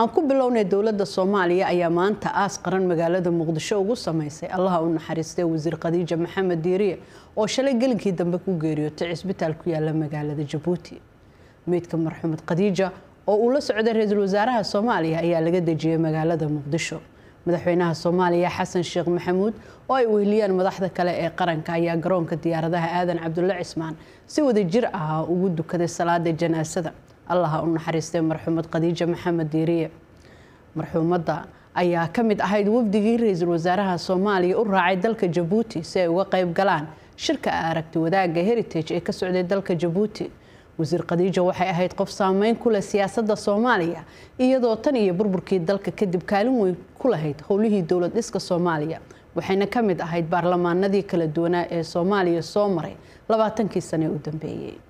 aan ku bilownay dowladda soomaaliya ayaa maanta aas qaran magaalada muqdisho ugu samaysay allaha u naxariistay wasiir khadiija maxamed diiriye oo shalay gelinkii dambe ku geeriyootay cisbitaal ku yaala magaalada jabuuti meydka marxumed khadiija oo uu la socday ra-iisul wasaaraha soomaaliya ayaa laga dejiyey magaalada muqdisho madaxweynaha soomaaliya xasan sheekh maxamuud oo ay weheliyaan madaxda kale ee qaranka ayaa garoonka diyaaradaha aadan cabdulle cismaan si wada jir ah ugu dukaday salaada janaasada allah u naxariistay marxuumad khadiija maxamed diiriye marxuumadda ayaa ka mid ahayd wafdigii ra-iisul wasaaraha soomaaliya u raacay dalka jabuuti si ay uga qayb galaan shirka aragti wadaagga heritage ee ka socday dalka jabuuti wasiir khadiija waxay ahayd qof saameyn ku leh siyaasadda soomaaliya iyadoo tan iyo burburkii dalka kadib kaalin weyn ku lahayd howlihii dowlad dhiska soomaaliya waxayna ka mid ahayd baarlamaanadii kala duwanaa ee soomaaliya soo maray labaatankii sane u dambeeyey